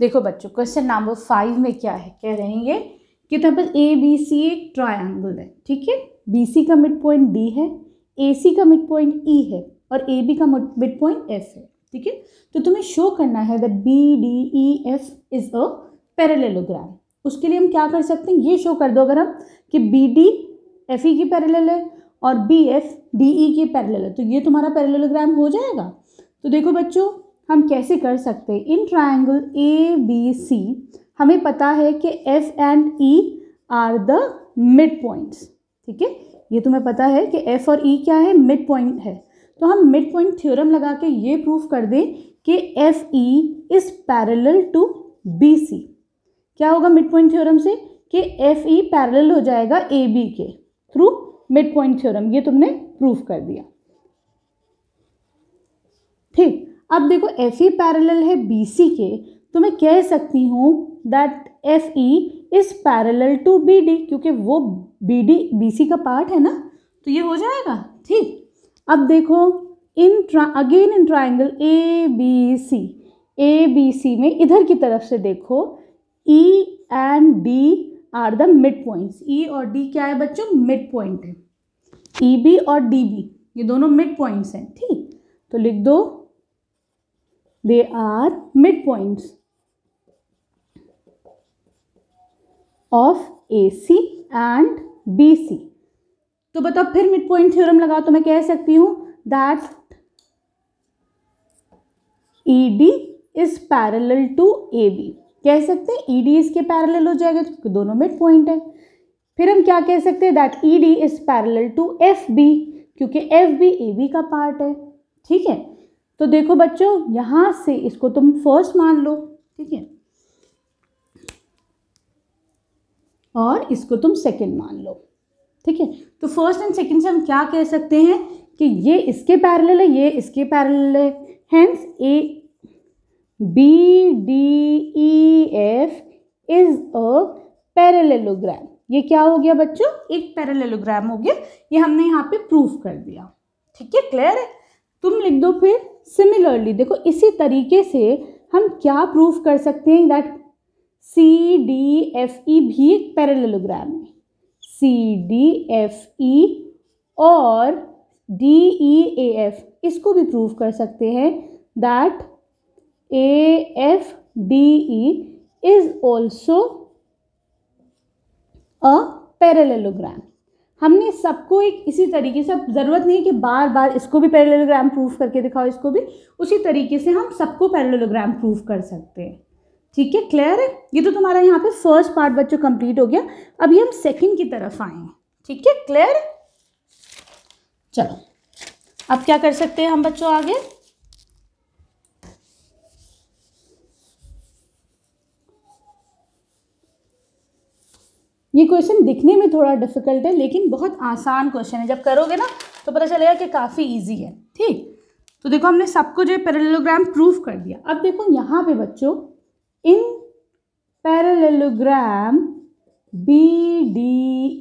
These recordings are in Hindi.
देखो बच्चों क्वेश्चन नंबर फाइव में क्या है कह रहे हैं ये कि तुम्हारे पास ए बी सी एक ट्राइंगल है ठीक है बी सी का मिड पॉइंट डी है ए सी का मिड पॉइंट ई है और ए बी का मिड पॉइंट एफ है ठीक है तो तुम्हें शो करना है that B D E F is a parallelogram उसके लिए हम क्या कर सकते हैं ये शो कर दो अगर हम कि बी डी एफ ई की पैरेलल है और बी एफ डी ई की पैरेलल है तो ये तुम्हारा पैरेललोग्राम हो जाएगा तो देखो बच्चों हम कैसे कर सकते हैं इन ट्राइंगल ए बी सी हमें पता है कि S and E are the mid points ठीक है ये तुम्हें पता है कि एफ और ई e क्या है मिड पॉइंट है तो हम मिड पॉइंट थ्योरम लगा के ये प्रूफ कर दें कि F E is parallel to B C क्या होगा मिड पॉइंट थ्योरम से कि एफ ई पैरेलल हो जाएगा ए बी के थ्रू मिड पॉइंट थ्योरम ये तुमने प्रूफ कर दिया अब देखो एफ ई पैरेलल है बी सी के तो मैं कह सकती हूँ that F E is parallel to B D क्योंकि वो बी डी बी सी का पार्ट है ना तो ये हो जाएगा ठीक अब देखो in tra again in triangle A B C A B C में इधर की तरफ से देखो E and D are the mid points E और डी क्या है बच्चों मिड पॉइंट है ई e बी और डी बी ये दोनों मिड पॉइंट्स हैं ठीक तो लिख दो They are midpoints of AC and BC. तो बताओ फिर मिड पॉइंट थ्योरम लगाओ तो मैं कह सकती हूं that E D is parallel to A B कह सकते हैं ई e डी इसके पैरल हो जाएगा क्योंकि दोनों मिड पॉइंट है फिर हम क्या कह सकते हैं that E D is parallel to F B क्योंकि एफ बी ए बी का पार्ट है ठीक है तो देखो बच्चों यहाँ से इसको तुम फर्स्ट मान लो ठीक है और इसको तुम सेकंड मान लो ठीक है तो फर्स्ट एंड सेकंड से हम क्या कह सकते हैं कि ये इसके पैरल है ये इसके पैरल है hence A B D E F is a parallelogram ये क्या हो गया बच्चों एक पैरेलेलोग्राम हो गया ये हमने यहाँ पे प्रूफ कर दिया ठीक है क्लियर है तुम लिख दो फिर सिमिलरली देखो इसी तरीके से हम क्या प्रूफ कर सकते हैं that C D F E भी एक पैरेललोग्राम है सी डी एफ ई और डी ई ए एफ इसको भी प्रूव कर सकते हैं that A F D E is also a parallelogram हमने सबको एक इसी तरीके से अब ज़रूरत नहीं है कि बार बार इसको भी पैरेललोग्राम प्रूफ करके दिखाओ इसको भी उसी तरीके से हम सबको पैरेललोग्राम प्रूफ कर सकते हैं ठीक है क्लियर है ये तो तुम्हारा यहाँ पे फर्स्ट पार्ट बच्चों कंप्लीट हो गया अभी हम सेकंड की तरफ आए हैं ठीक है क्लियर चलो अब क्या कर सकते हैं हम बच्चों आगे ये क्वेश्चन दिखने में थोड़ा डिफिकल्ट है लेकिन बहुत आसान क्वेश्चन है जब करोगे ना तो पता चलेगा कि काफ़ी ईजी है ठीक तो देखो हमने सबको जो है पैरेलोग्राम प्रूफ कर दिया अब देखो यहाँ पे बच्चों in parallelogram B D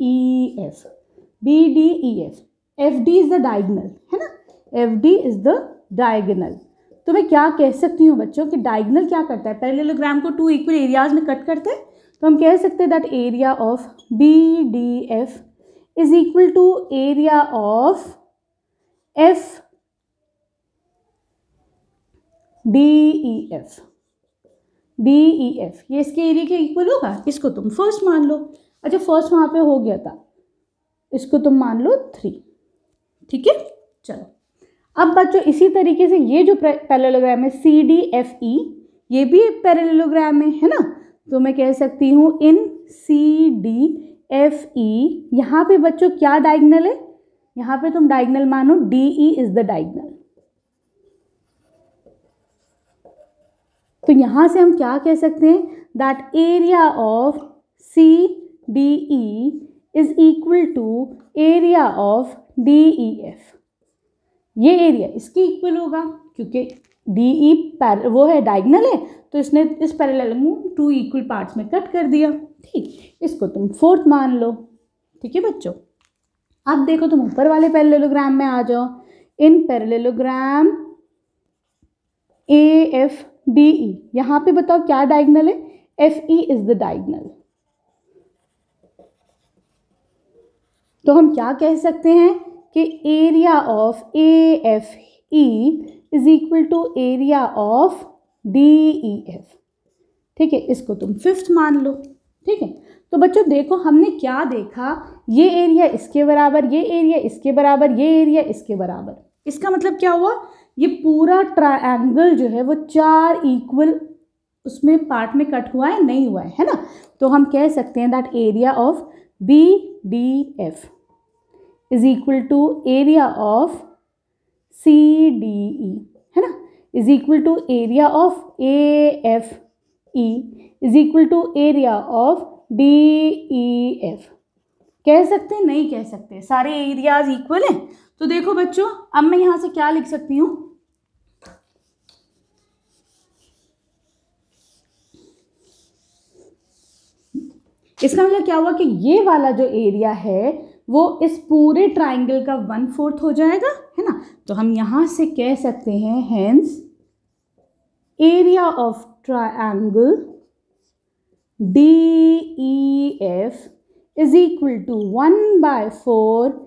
E F B D E F F D is the diagonal है ना F D is the diagonal तो मैं क्या कह सकती हूँ बच्चों कि डायगनल क्या करता है पैरेलोग्राम को टू इक्वल एरियाज में कट करते हैं तो हम कह सकते हैं that area of B D F is equal to area of F D E F D E F ये इसके एरिया के इक्वल होगा इसको तुम फर्स्ट मान लो अच्छा फर्स्ट वहाँ पे हो गया था इसको तुम मान लो थ्री ठीक है चलो अब बच्चों इसी तरीके से ये जो पैरेलोग्राम है सी डी एफ ई ये भी पैरेलोग्राम है है ना तो मैं कह सकती हूँ इन सी डी एफ ई यहाँ पे बच्चों क्या डायग्नल है यहाँ पे तुम डायगनल मानो D E is the diagonal तो यहाँ से हम क्या कह सकते हैं that area of C D E is equal to area of D E F ये एरिया इसके इक्वल होगा क्योंकि डी ई पैर वो है डायगनल है तो इसने इस पैरेलल को टू इक्वल पार्ट्स में कट कर दिया ठीक इसको तुम फोर्थ मान लो ठीक है बच्चों अब देखो तुम ऊपर वाले पैरेललोग्राम में आ जाओ in parallelogram A F D E यहाँ पे बताओ क्या डायगनल है F E is the diagonal तो हम क्या कह सकते हैं कि area of A F E is equal to area of D E F ठीक है इसको तुम फिफ्थ मान लो ठीक है तो बच्चों देखो हमने क्या देखा ये एरिया इसके बराबर ये एरिया इसके बराबर ये एरिया इसके बराबर इसका मतलब क्या हुआ ये पूरा ट्राइंगल जो है वो चार इक्वल उसमें पार्ट में कट हुआ है नहीं हुआ है है ना तो हम कह सकते हैं that area of B D F is equal to area of C D E है ना is equal to area of A F E is equal to area of D E F कह सकते नहीं कह सकते सारे एरियाज इक्वल हैं तो देखो बच्चों अब मैं यहाँ से क्या लिख सकती हूँ इसका मतलब क्या हुआ कि ये वाला जो एरिया है वो इस पूरे ट्राइंगल का वन फोर्थ हो जाएगा है ना तो हम यहाँ से कह सकते हैं hence area of triangle D E F is equal to one by four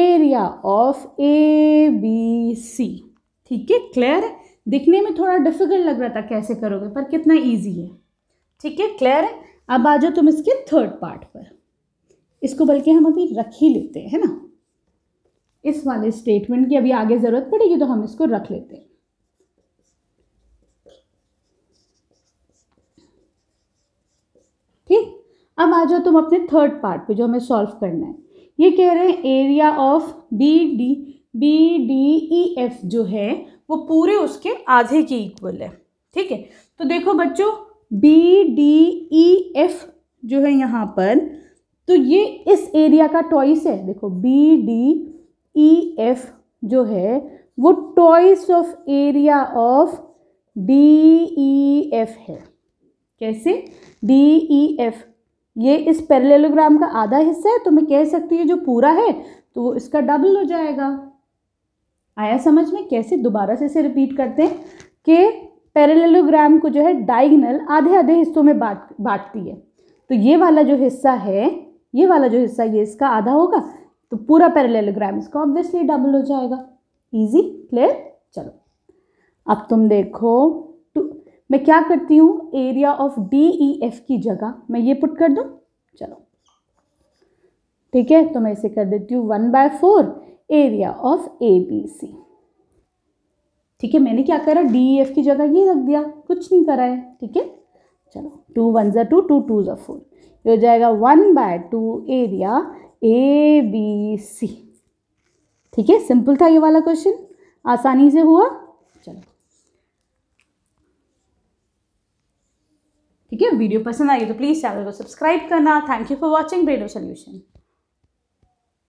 area of A B C ठीक है क्लियर है दिखने में थोड़ा डिफिकल्ट लग रहा था कैसे करोगे पर कितना इजी है ठीक है क्लियर है अब आ जाओ तुम इसके थर्ड पार्ट पर इसको बल्कि हम अभी रख ही लेते हैं ना इस वाले स्टेटमेंट की अभी आगे ज़रूरत पड़ेगी तो हम इसको रख लेते हैं ठीक अब आ जाओ तुम अपने थर्ड पार्ट पे जो हमें सॉल्व करना है ये कह रहे हैं area of B D B D E F जो है वो पूरे उसके आधे के इक्वल है ठीक है तो देखो बच्चों बी डी ई एफ जो है यहाँ पर तो ये इस एरिया का टॉइस है देखो B D E e F जो है वो twice of area of D E F है कैसे डी ई एफ ये इस पैरेललोग्राम का आधा हिस्सा है तो मैं कह सकती हूँ जो पूरा है तो वो इसका डबल हो जाएगा आया समझ में कैसे दोबारा से इसे रिपीट करते हैं कि पैरेललोग्राम को जो है डाइगनल आधे आधे हिस्सों में बांट बांटती है तो ये वाला जो हिस्सा है ये वाला जो हिस्सा ये इसका आधा होगा तो पूरा पैरेलेलोग्राम इसका ऑब्वियसली डबल हो जाएगा इजी क्लियर चलो अब तुम देखो टू मैं क्या करती हूँ area of D E F की जगह मैं ये पुट कर दूँ चलो ठीक है तो मैं इसे कर देती हूँ one by four area of A B C ठीक है मैंने क्या करा डी एफ e की जगह ये रख दिया कुछ नहीं करा है ठीक है चलो टू वन ज़ा टू टू टू ज़ा फोर ये हो जाएगा one by two area A B C ठीक है सिंपल था ये वाला क्वेश्चन आसानी से हुआ चलो ठीक है वीडियो पसंद आई तो प्लीज़ चैनल को सब्सक्राइब करना थैंक यू फॉर वॉचिंग ब्रेडो सोल्यूशन